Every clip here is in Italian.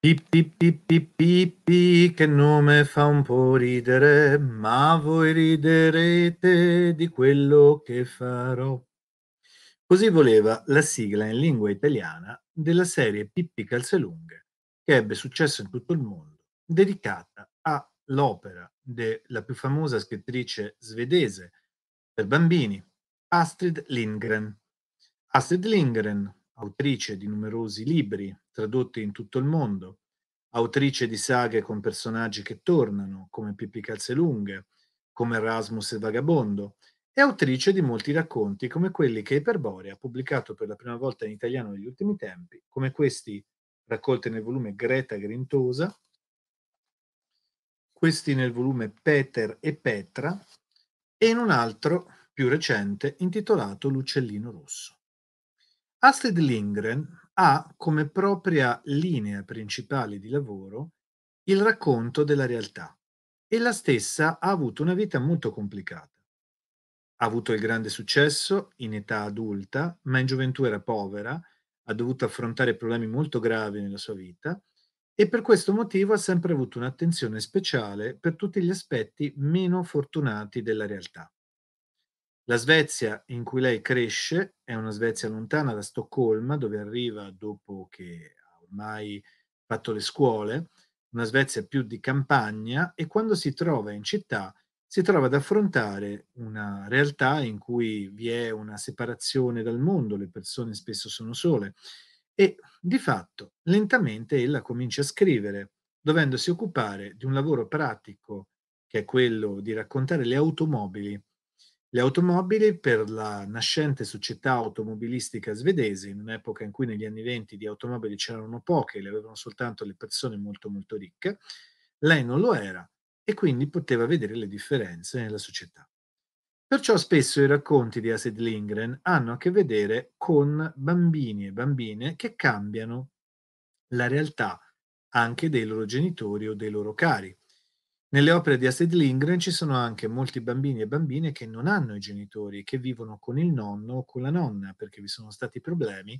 Pippi, pippi, pippi, che nome fa un po' ridere, ma voi riderete di quello che farò. Così voleva la sigla in lingua italiana della serie Pippi Calzelunghe, che ebbe successo in tutto il mondo, dedicata all'opera della più famosa scrittrice svedese per bambini, Astrid Lindgren. Astrid Lindgren, autrice di numerosi libri tradotte in tutto il mondo, autrice di saghe con personaggi che tornano, come Pippi Calzelunghe, come Erasmus e Vagabondo, e autrice di molti racconti come quelli che Iperbore ha pubblicato per la prima volta in italiano negli ultimi tempi, come questi raccolti nel volume Greta Grintosa, questi nel volume Peter e Petra, e in un altro più recente intitolato L'uccellino rosso. Astrid Lindgren ha come propria linea principale di lavoro il racconto della realtà e la stessa ha avuto una vita molto complicata. Ha avuto il grande successo in età adulta, ma in gioventù era povera, ha dovuto affrontare problemi molto gravi nella sua vita e per questo motivo ha sempre avuto un'attenzione speciale per tutti gli aspetti meno fortunati della realtà. La Svezia in cui lei cresce è una Svezia lontana da Stoccolma, dove arriva dopo che ha ormai fatto le scuole, una Svezia più di campagna e quando si trova in città si trova ad affrontare una realtà in cui vi è una separazione dal mondo, le persone spesso sono sole e di fatto lentamente ella comincia a scrivere, dovendosi occupare di un lavoro pratico che è quello di raccontare le automobili le automobili per la nascente società automobilistica svedese, in un'epoca in cui negli anni venti di automobili c'erano poche, le avevano soltanto le persone molto molto ricche, lei non lo era e quindi poteva vedere le differenze nella società. Perciò spesso i racconti di Asid Lindgren hanno a che vedere con bambini e bambine che cambiano la realtà anche dei loro genitori o dei loro cari. Nelle opere di Astrid Lindgren ci sono anche molti bambini e bambine che non hanno i genitori che vivono con il nonno o con la nonna perché vi sono stati problemi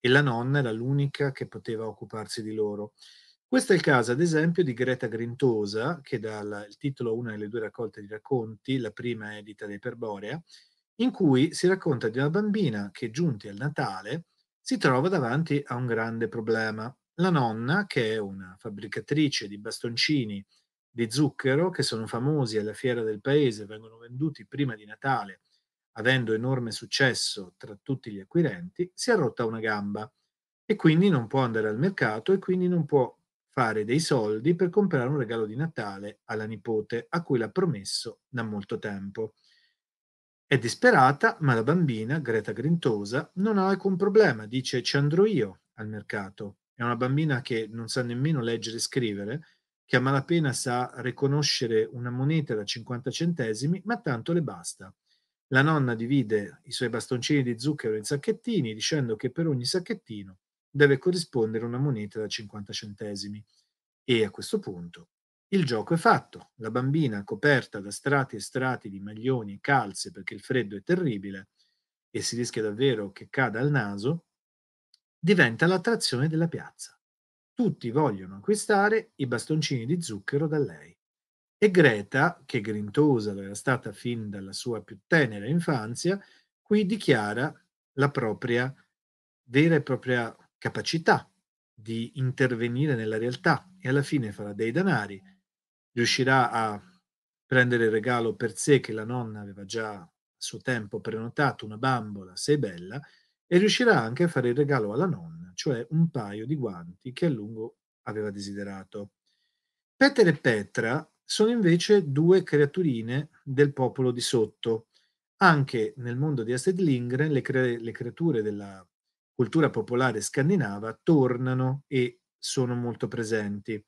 e la nonna era l'unica che poteva occuparsi di loro. Questo è il caso, ad esempio, di Greta Grintosa, che dà il titolo a una delle due raccolte di racconti, la prima edita da Iperborea, in cui si racconta di una bambina che, giunti al Natale, si trova davanti a un grande problema. La nonna, che è una fabbricatrice di bastoncini di zucchero che sono famosi alla fiera del paese, vengono venduti prima di Natale, avendo enorme successo tra tutti gli acquirenti, si è rotta una gamba e quindi non può andare al mercato e quindi non può fare dei soldi per comprare un regalo di Natale alla nipote a cui l'ha promesso da molto tempo. È disperata, ma la bambina, Greta Grintosa, non ha alcun problema, dice ci andrò io al mercato. È una bambina che non sa nemmeno leggere e scrivere, che a malapena sa riconoscere una moneta da 50 centesimi, ma tanto le basta. La nonna divide i suoi bastoncini di zucchero in sacchettini, dicendo che per ogni sacchettino deve corrispondere una moneta da 50 centesimi. E a questo punto il gioco è fatto. La bambina, coperta da strati e strati di maglioni e calze perché il freddo è terribile e si rischia davvero che cada al naso, diventa l'attrazione della piazza tutti vogliono acquistare i bastoncini di zucchero da lei. E Greta, che grintosa era stata fin dalla sua più tenera infanzia, qui dichiara la propria vera e propria capacità di intervenire nella realtà e alla fine farà dei danari, riuscirà a prendere il regalo per sé che la nonna aveva già a suo tempo prenotato, una bambola, sei bella, e riuscirà anche a fare il regalo alla nonna cioè un paio di guanti che a lungo aveva desiderato. Peter e Petra sono invece due creaturine del popolo di sotto. Anche nel mondo di Astrid Lindgren le, cre- le creature della cultura popolare scandinava tornano e sono molto presenti.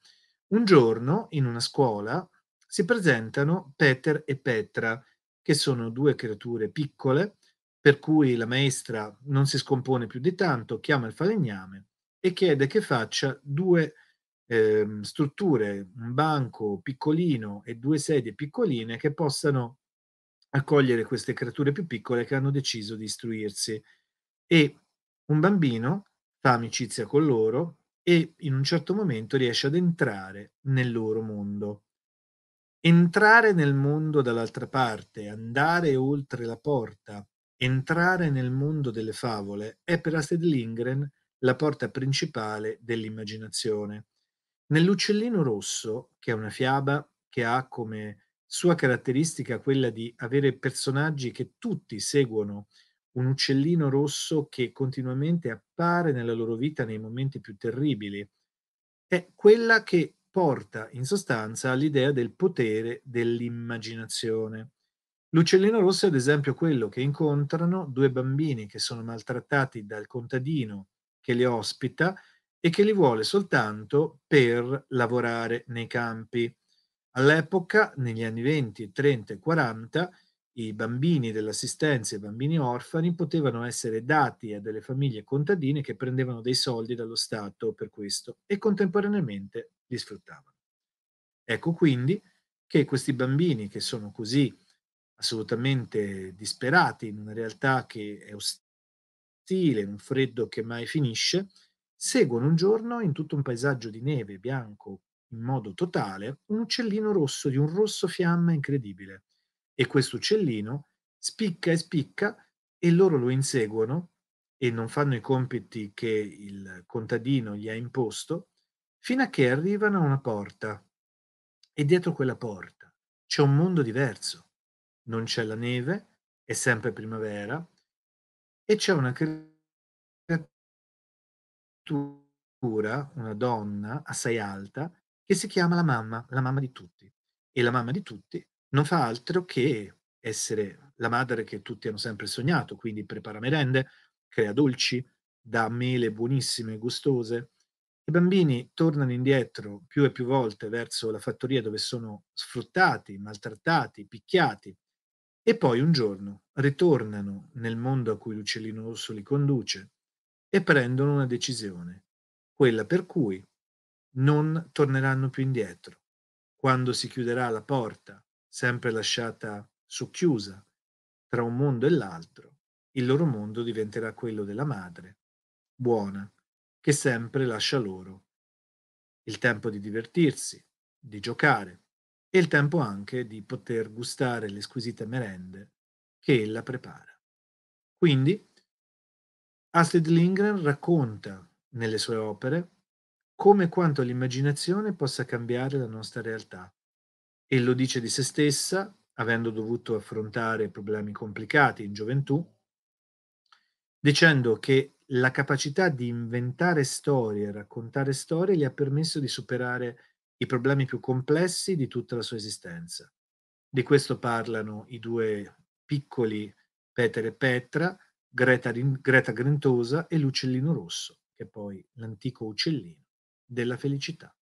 Un giorno, in una scuola, si presentano Peter e Petra, che sono due creature piccole per cui la maestra non si scompone più di tanto, chiama il falegname e chiede che faccia due eh, strutture, un banco piccolino e due sedie piccoline che possano accogliere queste creature più piccole che hanno deciso di istruirsi. E un bambino fa amicizia con loro e in un certo momento riesce ad entrare nel loro mondo. Entrare nel mondo dall'altra parte, andare oltre la porta, Entrare nel mondo delle favole è per Astrid Lindgren la porta principale dell'immaginazione. Nell'Uccellino Rosso, che è una fiaba che ha come sua caratteristica quella di avere personaggi che tutti seguono un uccellino rosso che continuamente appare nella loro vita nei momenti più terribili, è quella che porta in sostanza all'idea del potere dell'immaginazione. L'uccellino rosso è ad esempio quello che incontrano due bambini che sono maltrattati dal contadino che li ospita e che li vuole soltanto per lavorare nei campi. All'epoca, negli anni 20, 30 e 40, i bambini dell'assistenza, i bambini orfani, potevano essere dati a delle famiglie contadine che prendevano dei soldi dallo Stato per questo e contemporaneamente li sfruttavano. Ecco quindi che questi bambini che sono così assolutamente disperati in una realtà che è ostile, in un freddo che mai finisce, seguono un giorno in tutto un paesaggio di neve bianco in modo totale un uccellino rosso di un rosso fiamma incredibile e questo uccellino spicca e spicca e loro lo inseguono e non fanno i compiti che il contadino gli ha imposto fino a che arrivano a una porta e dietro quella porta c'è un mondo diverso non c'è la neve, è sempre primavera e c'è una creatura, una donna assai alta, che si chiama la mamma, la mamma di tutti. E la mamma di tutti non fa altro che essere la madre che tutti hanno sempre sognato, quindi prepara merende, crea dolci, dà mele buonissime e gustose. I bambini tornano indietro più e più volte verso la fattoria dove sono sfruttati, maltrattati, picchiati e poi un giorno ritornano nel mondo a cui l'uccellino rosso li conduce e prendono una decisione, quella per cui non torneranno più indietro. Quando si chiuderà la porta, sempre lasciata socchiusa, tra un mondo e l'altro, il loro mondo diventerà quello della madre, buona, che sempre lascia loro il tempo di divertirsi, di giocare, e il tempo anche di poter gustare le squisite merende che ella prepara. Quindi Astrid Lindgren racconta nelle sue opere come quanto l'immaginazione possa cambiare la nostra realtà e lo dice di se stessa, avendo dovuto affrontare problemi complicati in gioventù, dicendo che la capacità di inventare storie raccontare storie gli ha permesso di superare i problemi più complessi di tutta la sua esistenza. Di questo parlano i due piccoli Peter e Petra, Greta, Greta Grentosa e l'uccellino rosso, che è poi l'antico uccellino della felicità.